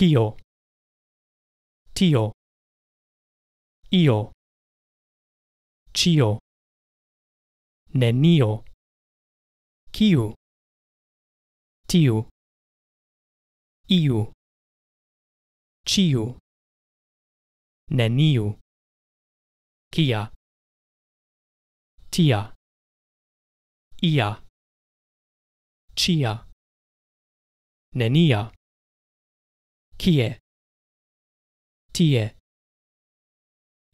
kio tio io cio nenio kiu tiu iu ciu neniu kia tia ia cia nenia Kie. Tie.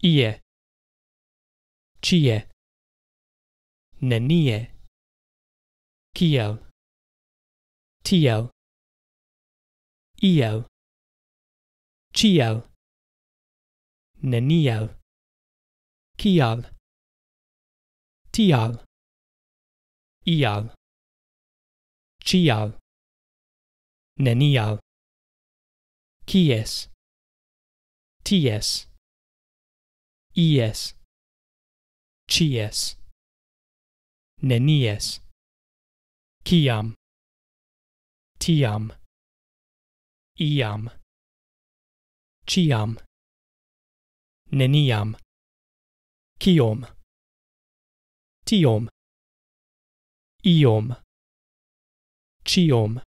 Ie. Cie. Nenie. Kiel. Tiel. Iel. Ciel. Neniel. Kial. Tial. Ial. Cial. Nenial ties ties ies cies nenies kiam tiam iam ciam neniam kiom tiom iom ciom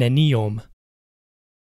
neniom